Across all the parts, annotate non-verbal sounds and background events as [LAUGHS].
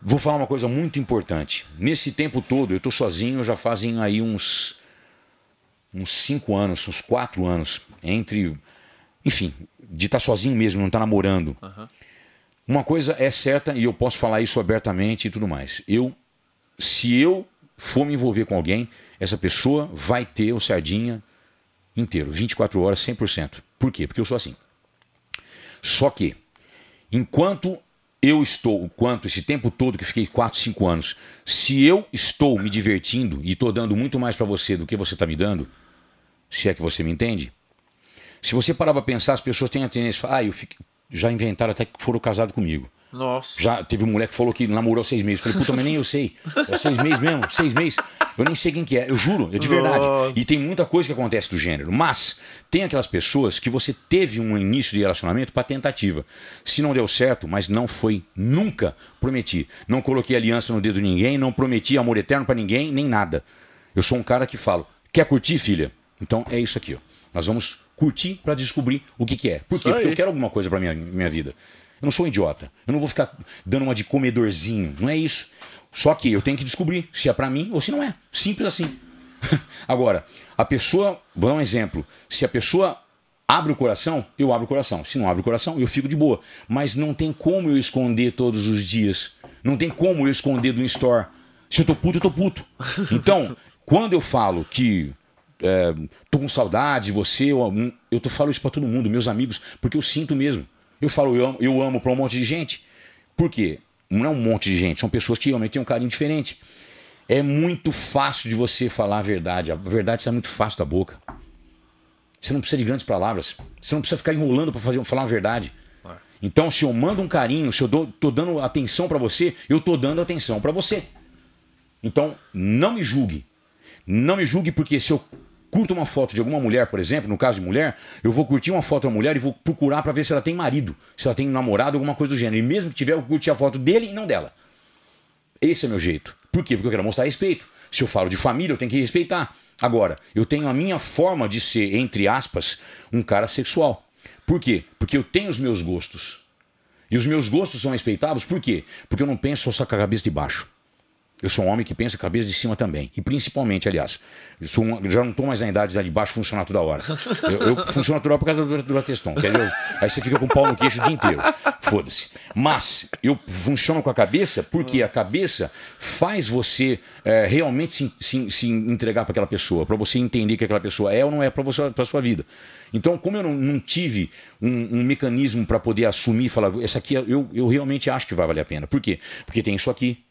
Vou falar uma coisa muito importante. Nesse tempo todo, eu estou sozinho já fazem aí uns uns cinco anos, uns quatro anos, entre, enfim, de estar tá sozinho mesmo, não estar tá namorando. Uhum. Uma coisa é certa e eu posso falar isso abertamente e tudo mais. Eu, se eu for me envolver com alguém, essa pessoa vai ter o sardinha inteiro, 24 horas, 100%. Por quê? Porque eu sou assim. Só que, enquanto eu estou, o quanto esse tempo todo que fiquei 4, 5 anos, se eu estou me divertindo e estou dando muito mais para você do que você está me dando, se é que você me entende, se você parar para pensar, as pessoas têm a tendência de falar, ah, eu fico, já inventaram até que foram casados comigo. Nossa. Já teve um moleque que falou que namorou seis meses. Falei, puta, mas nem eu sei. É seis meses mesmo, seis meses. Eu nem sei quem que é, eu juro, eu é de verdade. Nossa. E tem muita coisa que acontece do gênero. Mas tem aquelas pessoas que você teve um início de relacionamento para tentativa. Se não deu certo, mas não foi nunca, prometi. Não coloquei aliança no dedo de ninguém, não prometi amor eterno para ninguém, nem nada. Eu sou um cara que falo, quer curtir, filha? Então é isso aqui, ó. Nós vamos curtir para descobrir o que, que é. Por quê? Porque eu quero alguma coisa para minha, minha vida. Eu não sou um idiota. Eu não vou ficar dando uma de comedorzinho. Não é isso. Só que eu tenho que descobrir se é para mim ou se não é. Simples assim. [LAUGHS] Agora, a pessoa, vou dar um exemplo. Se a pessoa abre o coração, eu abro o coração. Se não abre o coração, eu fico de boa. Mas não tem como eu esconder todos os dias. Não tem como eu esconder do store. Se eu tô puto, eu tô puto. Então, [LAUGHS] quando eu falo que é, tô com saudade de você, eu, eu tô, falo isso pra todo mundo, meus amigos, porque eu sinto mesmo. Eu falo, eu amo, eu amo pra um monte de gente. Por quê? Não é um monte de gente, são pessoas que realmente têm um carinho diferente. É muito fácil de você falar a verdade. A verdade sai muito fácil da boca. Você não precisa de grandes palavras. Você não precisa ficar enrolando para fazer, falar a verdade. É. Então, se eu mando um carinho, se eu dou, tô dando atenção para você, eu tô dando atenção para você. Então, não me julgue. Não me julgue porque se eu curto uma foto de alguma mulher, por exemplo, no caso de mulher, eu vou curtir uma foto da mulher e vou procurar para ver se ela tem marido, se ela tem namorado, alguma coisa do gênero. E mesmo que tiver, eu vou curtir a foto dele e não dela. Esse é meu jeito. Por quê? Porque eu quero mostrar respeito. Se eu falo de família, eu tenho que respeitar. Agora, eu tenho a minha forma de ser, entre aspas, um cara sexual. Por quê? Porque eu tenho os meus gostos. E os meus gostos são respeitáveis, por quê? Porque eu não penso só com a cabeça de baixo. Eu sou um homem que pensa cabeça de cima também. E principalmente, aliás. Eu um, já não estou mais na idade de baixo, funcionar toda hora. Eu, eu funciono toda hora por causa da testão. testom. Aí você fica com o pau no queixo o dia inteiro. Foda-se. Mas eu funciono com a cabeça porque a cabeça faz você é, realmente se, se, se entregar para aquela pessoa, para você entender que aquela pessoa é ou não é para a sua vida. Então, como eu não, não tive um, um mecanismo para poder assumir e falar, essa aqui é, eu, eu realmente acho que vai valer a pena. Por quê? Porque tem isso aqui,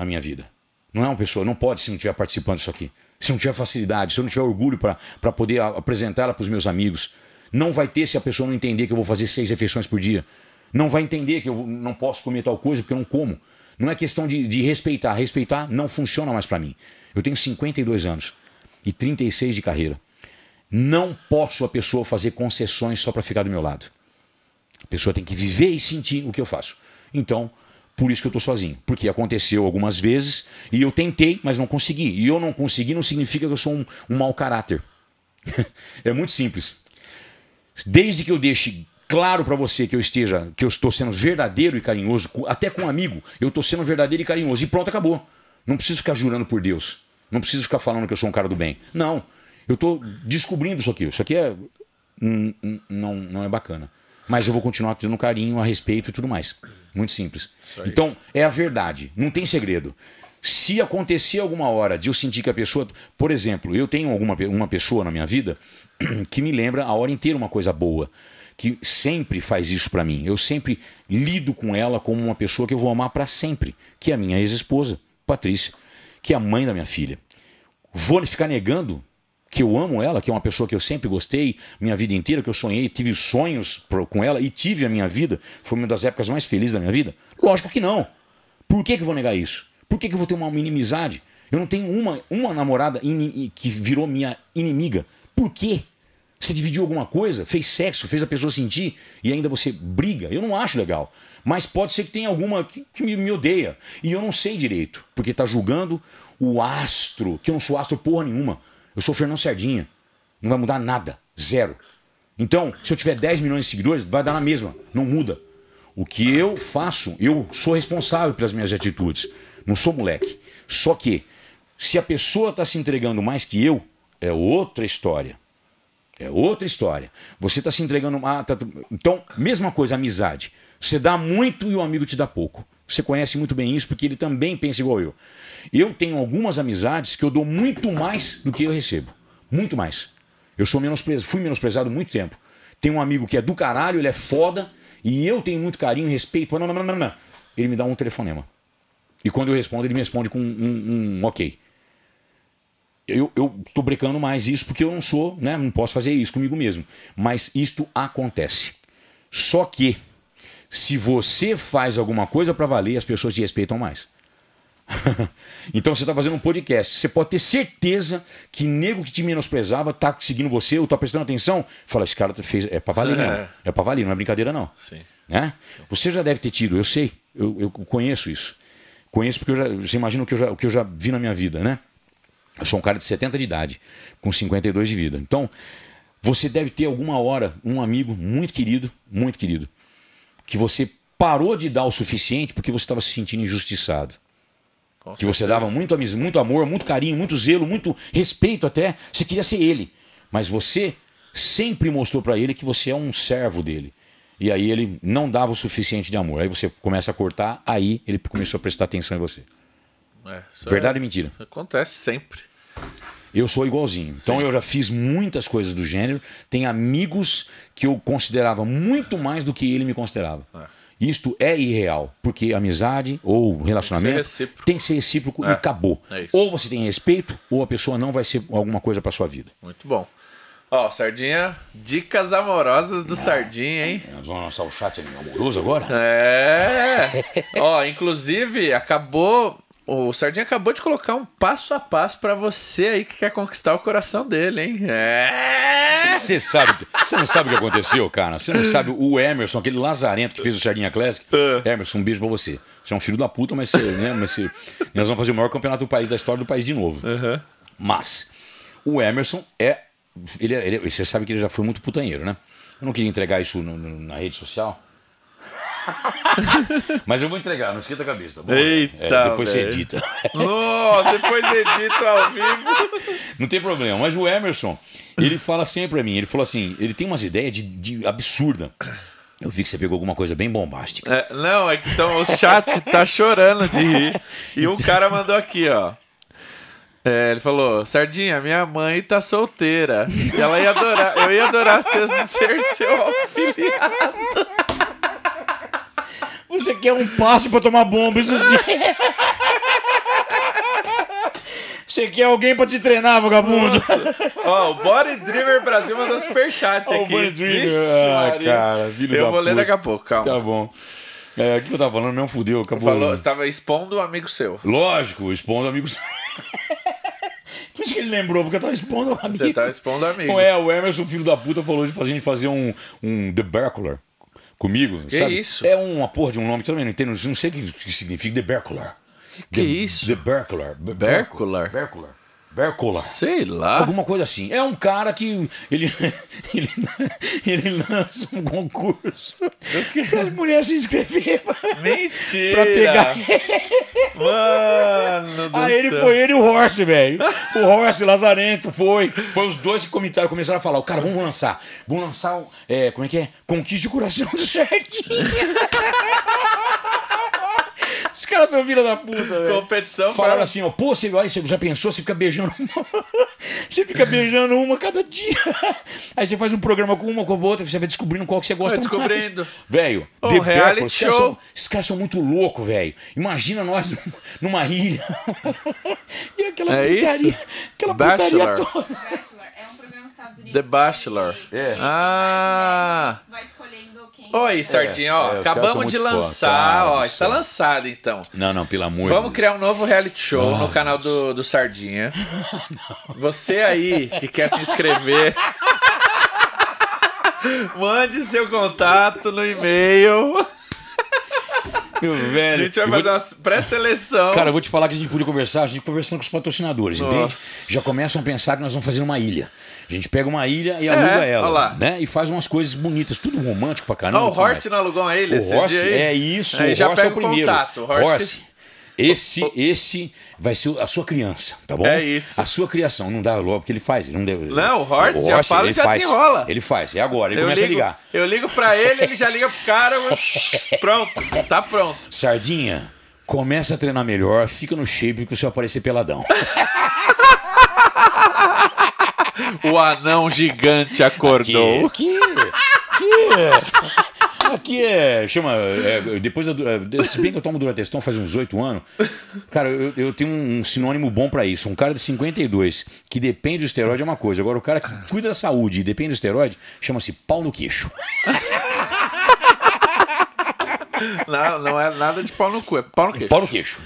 a minha vida. Não é uma pessoa, não pode se não estiver participando disso aqui. Se não tiver facilidade, se eu não tiver orgulho para poder apresentá-la para os meus amigos. Não vai ter se a pessoa não entender que eu vou fazer seis refeições por dia. Não vai entender que eu não posso comer tal coisa porque eu não como. Não é questão de, de respeitar. Respeitar não funciona mais para mim. Eu tenho 52 anos e 36 de carreira. Não posso a pessoa fazer concessões só para ficar do meu lado. A pessoa tem que viver e sentir o que eu faço. Então, por isso que eu estou sozinho. Porque aconteceu algumas vezes e eu tentei, mas não consegui. E eu não consegui não significa que eu sou um, um mau caráter. [LAUGHS] é muito simples. Desde que eu deixe claro para você que eu esteja, que eu estou sendo verdadeiro e carinhoso, até com um amigo, eu estou sendo verdadeiro e carinhoso. E pronto, acabou. Não preciso ficar jurando por Deus. Não preciso ficar falando que eu sou um cara do bem. Não. Eu estou descobrindo isso aqui. Isso aqui é. Não, não é bacana mas eu vou continuar tendo carinho a respeito e tudo mais. Muito simples. Então, é a verdade, não tem segredo. Se acontecer alguma hora de eu sentir que a pessoa. Por exemplo, eu tenho alguma uma pessoa na minha vida [CLEARS THROAT] que me lembra a hora inteira uma coisa boa, que sempre faz isso para mim. Eu sempre lido com ela como uma pessoa que eu vou amar para sempre, que é a minha ex-esposa, Patrícia, que é a mãe da minha filha. Vou ficar negando? que eu amo ela, que é uma pessoa que eu sempre gostei minha vida inteira, que eu sonhei, tive sonhos com ela e tive a minha vida. Foi uma das épocas mais felizes da minha vida? Lógico que não. Por que, que eu vou negar isso? Por que, que eu vou ter uma inimizade? Eu não tenho uma, uma namorada in, que virou minha inimiga. Por quê? Você dividiu alguma coisa, fez sexo, fez a pessoa sentir e ainda você briga. Eu não acho legal. Mas pode ser que tenha alguma que, que me, me odeia. E eu não sei direito, porque está julgando o astro, que eu não sou astro porra nenhuma. Eu sou o Fernando Sardinha. Não vai mudar nada. Zero. Então, se eu tiver 10 milhões de seguidores, vai dar na mesma. Não muda. O que eu faço, eu sou responsável pelas minhas atitudes. Não sou moleque. Só que, se a pessoa está se entregando mais que eu, é outra história. É outra história. Você está se entregando. Ah, tá... Então, mesma coisa, amizade. Você dá muito e o amigo te dá pouco. Você conhece muito bem isso, porque ele também pensa igual eu. Eu tenho algumas amizades que eu dou muito mais do que eu recebo. Muito mais. Eu sou menosprezado, fui menosprezado muito tempo. Tem um amigo que é do caralho, ele é foda, e eu tenho muito carinho, respeito. Não, não, não, não, não. Ele me dá um telefonema. E quando eu respondo, ele me responde com um, um, um ok. Eu, eu tô brecando mais isso porque eu não sou, né? Não posso fazer isso comigo mesmo. Mas isto acontece. Só que se você faz alguma coisa para valer, as pessoas te respeitam mais. [LAUGHS] então você está fazendo um podcast. Você pode ter certeza que nego que te menosprezava tá seguindo você ou tá prestando atenção. Fala, esse cara fez. É pra valer, é. não. É pra valer, não é brincadeira, não. Sim. Né? Você já deve ter tido, eu sei. Eu, eu conheço isso. Conheço porque já, você imagina o que, eu já, o que eu já vi na minha vida, né? Eu sou um cara de 70 de idade, com 52 de vida. Então, você deve ter alguma hora um amigo muito querido, muito querido, que você parou de dar o suficiente porque você estava se sentindo injustiçado. Com que certeza. você dava muito, muito amor, muito carinho, muito zelo, muito respeito até. Você queria ser ele. Mas você sempre mostrou para ele que você é um servo dele. E aí ele não dava o suficiente de amor. Aí você começa a cortar, aí ele começou a prestar atenção em você. É, é Verdade é, ou mentira? Acontece sempre. Eu sou igualzinho. Então Sim. eu já fiz muitas coisas do gênero. Tem amigos que eu considerava muito mais do que ele me considerava. É. Isto é irreal, porque amizade ou relacionamento tem que ser recíproco, que ser recíproco é. e acabou. É ou você tem respeito, ou a pessoa não vai ser alguma coisa para sua vida. Muito bom. Ó, Sardinha, dicas amorosas do ah, Sardinha, hein? É, nós vamos lançar o chat amoroso agora? É! Ó, inclusive, acabou o Sardinha acabou de colocar um passo a passo para você aí que quer conquistar o coração dele, hein? É... Você sabe, você não sabe o que aconteceu, cara. Você não sabe o Emerson, aquele lazarento que fez o Sardinha Classic. É. Emerson, um beijo pra você. Você é um filho da puta, mas você, né? Mas você, nós vamos fazer o maior campeonato do país da história do país de novo. Uhum. Mas o Emerson é ele, é, ele, é, você sabe que ele já foi muito putanheiro, né? Eu não queria entregar isso no, no, na rede social. [LAUGHS] Mas eu vou entregar, não esquenta a cabeça, tá Eita! É, depois você edita. Não, depois edita ao vivo. Não tem problema. Mas o Emerson, ele fala sempre pra mim, ele falou assim, ele tem umas ideias de, de absurda. Eu vi que você pegou alguma coisa bem bombástica. É, não, é que então, o chat tá chorando de rir. E um cara mandou aqui, ó. É, ele falou, Sardinha, minha mãe tá solteira. E ela ia adorar, eu ia adorar ser, ser seu [LAUGHS] afiliado. Você quer é um passe pra tomar bomba, isso sim. Você quer é alguém pra te treinar, vagabundo? Ó, o Body Dreamer Brasil mandou superchat oh, aqui. O Body Dreamer. Vixe, ah, cara, filho Eu vou ler daqui a pouco, calma. Tá bom. É, o que eu tava falando mesmo? Fudeu, acabou. Falou, você tava expondo um amigo seu. Lógico, expondo um amigo seu. [LAUGHS] Por isso que ele lembrou, porque eu tava expondo um amigo. Você tá tava expondo um amigo. Não é, o Emerson, filho da puta, falou de fazer, fazer um, um The Bercular comigo. Que sabe? isso? É uma porra de um nome que eu também não entendo, não sei o que significa, The Bercular. Que, The, isso? The Bercular. Bercular? Bercular. Bércola. Sei lá. Alguma coisa assim. É um cara que ele, [LAUGHS] ele, ele lança um concurso que as mulheres se inscreverem. Mentira! Pra pegar. Mano do Aí ele foi ele e o Horse, velho. O Horse, Lazarento, foi. Foi os dois que comentaram, começaram a falar: o cara, vamos lançar. Vamos lançar, é, como é que é? Conquista o coração do Jardim. [LAUGHS] caras são filha da puta, velho. Competição. Falaram assim, ó, pô, você, aí, você já pensou, você fica beijando uma. [LAUGHS] você fica beijando uma cada dia. Aí você faz um programa com uma, com a outra, você vai descobrindo qual que você gosta vai descobrindo. Velho, o The reality show. Esses caras, são, esses caras são muito loucos, velho. Imagina nós numa ilha. [LAUGHS] e aquela é putaria. Isso? Aquela Bachelor. putaria toda. É um programa Estados Unidos. The Bachelor. É. Ah! vai Oi, é, Sardinha, ó, é, acabamos de lançar, ó, está lançado então. Não, não, pelo amor Vamos Deus. criar um novo reality show no ah, canal do, do Sardinha. [LAUGHS] Você aí que quer se inscrever... [LAUGHS] Mande seu contato no e-mail. velho. A gente vai fazer vou... uma pré-seleção. Cara, eu vou te falar que a gente podia conversar, a gente conversando com os patrocinadores, Nossa. entende? Já começam a pensar que nós vamos fazer uma ilha. A gente pega uma ilha e aluga é, ela, né? E faz umas coisas bonitas, tudo romântico pra caramba. não o Horse não alugou uma é ilha? O Horse é isso, Aí o já Horse é pega é o primeiro. Contato, Horse... Horse esse, esse vai ser a sua criança, tá bom? É isso. A sua criação. Não dá logo porque ele faz. Ele não, deve, não, o Horst, o Horst já fala e já faz, desenrola. Ele faz, é agora. Ele eu começa ligo, a ligar. Eu ligo pra ele, ele já liga pro cara. [LAUGHS] pronto, tá pronto. Sardinha, começa a treinar melhor, fica no shape que você aparecer peladão. [LAUGHS] o anão gigante acordou. Aqui, aqui, aqui é. é chama. É, depois eu, é, se bem que eu tomo Durateston faz uns oito anos. Cara, eu, eu, tenho um sinônimo bom para isso. Um cara de 52 que depende do esteroide é uma coisa. Agora, o cara que cuida da saúde e depende do esteroide chama-se pau no queixo. Não, não é nada de pau no cu, é pau no queixo. Pau no queixo.